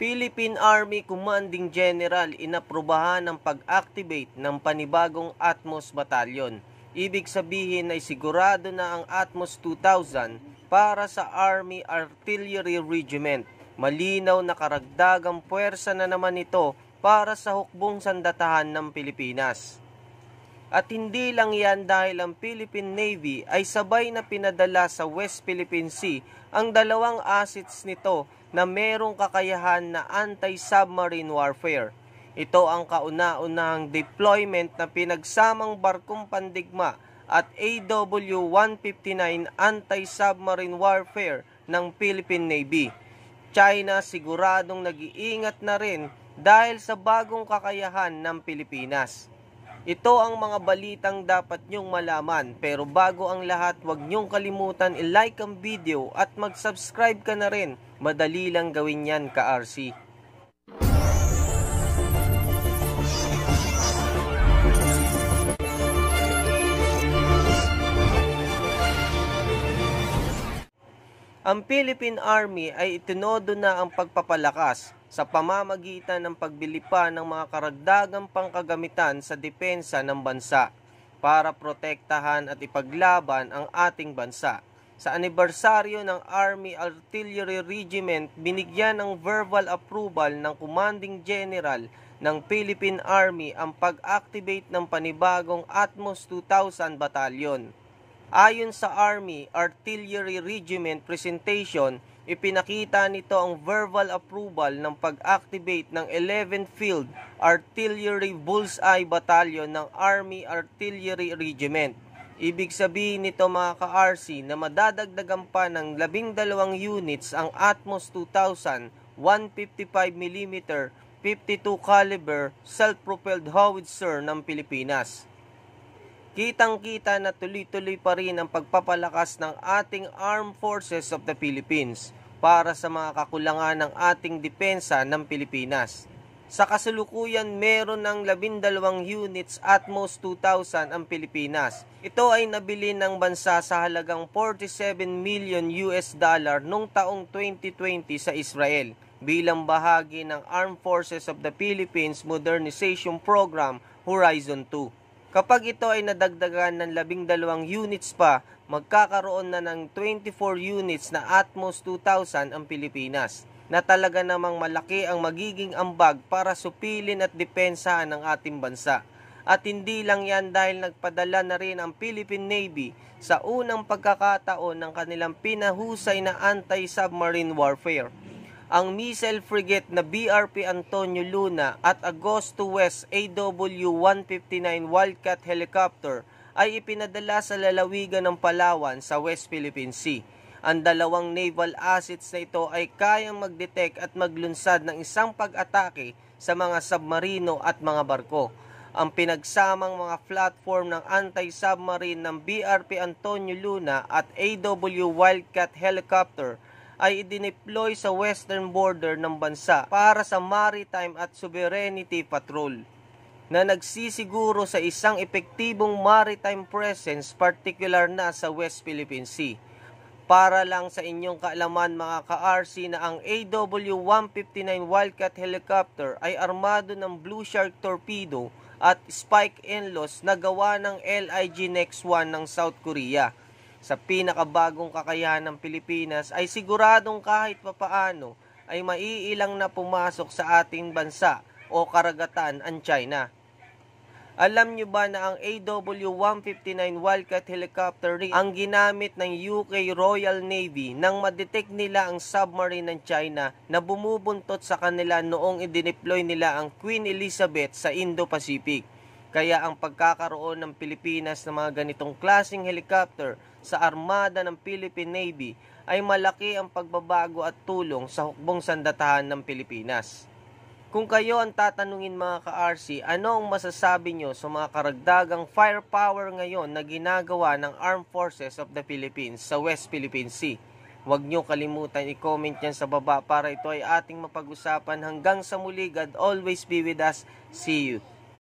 Philippine Army Commanding General inaprubahan ng pag-activate ng panibagong Atmos Battalion. Ibig sabihin ay sigurado na ang Atmos 2000 para sa Army Artillery Regiment. Malinaw na karagdagang puwersa na naman ito para sa hukbong sandatahan ng Pilipinas. At hindi lang yan dahil ang Philippine Navy ay sabay na pinadala sa West Philippine Sea ang dalawang assets nito na merong kakayahan na anti-submarine warfare. Ito ang kauna-unahang deployment na pinagsamang barkong pandigma at AW-159 anti-submarine warfare ng Philippine Navy. China siguradong nag-iingat na rin dahil sa bagong kakayahan ng Pilipinas. Ito ang mga balitang dapat nyong malaman. Pero bago ang lahat, huwag nyong kalimutan i-like ang video at mag-subscribe ka na rin. Madali lang gawin yan ka RC. Ang Philippine Army ay itinodo na ang pagpapalakas sa pamamagitan ng pagbili pa ng mga karagdagang pangkagamitan sa depensa ng bansa para protektahan at ipaglaban ang ating bansa. Sa anibersaryo ng Army Artillery Regiment, binigyan ng verbal approval ng Commanding General ng Philippine Army ang pag-activate ng panibagong Atmos 2000 Battalion. Ayon sa Army Artillery Regiment presentation, Ipinakita nito ang verbal approval ng pag-activate ng 11th Field Artillery Bullseye Battalion ng Army Artillery Regiment. Ibig sabihin nito mga ka-RC na madadagdagan pa ng 12 units ang Atmos 2000 155mm 52 caliber self-propelled howitzer ng Pilipinas. Kitang-kita na tuloy-tuloy pa rin ang pagpapalakas ng ating Armed Forces of the Philippines para sa mga kakulangan ng ating depensa ng Pilipinas. Sa kasalukuyan, meron ng 12 units at most 2,000 ang Pilipinas. Ito ay nabili ng bansa sa halagang 47 million US dollar noong taong 2020 sa Israel bilang bahagi ng Armed Forces of the Philippines Modernization Program Horizon 2. Kapag ito ay nadagdagan ng 12 units pa, magkakaroon na ng 24 units na Atmos 2000 ang Pilipinas na talaga namang malaki ang magiging ambag para supilin at depensahan ng ating bansa. At hindi lang yan dahil nagpadala na rin ang Philippine Navy sa unang pagkakataon ng kanilang pinahusay na anti-submarine warfare ang missile frigate na BRP Antonio Luna at Agosto West AW-159 Wildcat helicopter ay ipinadala sa lalawigan ng Palawan sa West Philippine Sea. Ang dalawang naval assets na ito ay kayang magdetect at maglunsad ng isang pag-atake sa mga submarino at mga barko. Ang pinagsamang mga platform ng anti-submarine ng BRP Antonio Luna at AW Wildcat helicopter ay idineploy sa western border ng bansa para sa Maritime at Sovereignty Patrol na nagsisiguro sa isang epektibong maritime presence particular na sa West Philippine Sea. Para lang sa inyong kaalaman mga ka-RC na ang AW-159 Wildcat helicopter ay armado ng Blue Shark torpedo at spike in na gawa ng LIG Next 1 ng South Korea sa pinakabagong kakayahan ng Pilipinas ay siguradong kahit papaano ay maiilang na pumasok sa ating bansa o karagatan ang China. Alam nyo ba na ang AW-159 Wildcat helicopter rin ang ginamit ng UK Royal Navy nang madetect nila ang submarine ng China na bumubuntot sa kanila noong idineploy nila ang Queen Elizabeth sa Indo-Pacific? Kaya ang pagkakaroon ng Pilipinas ng mga ganitong klasing helicopter sa armada ng Philippine Navy ay malaki ang pagbabago at tulong sa hukbong sandatahan ng Pilipinas. Kung kayo ang tatanungin mga ka-RC, ano ang masasabi nyo sa mga karagdagang firepower ngayon na ginagawa ng Armed Forces of the Philippines sa West Philippine Sea? Huwag nyo kalimutan i-comment yan sa baba para ito ay ating mapag-usapan. Hanggang sa muli, God always be with us. See you.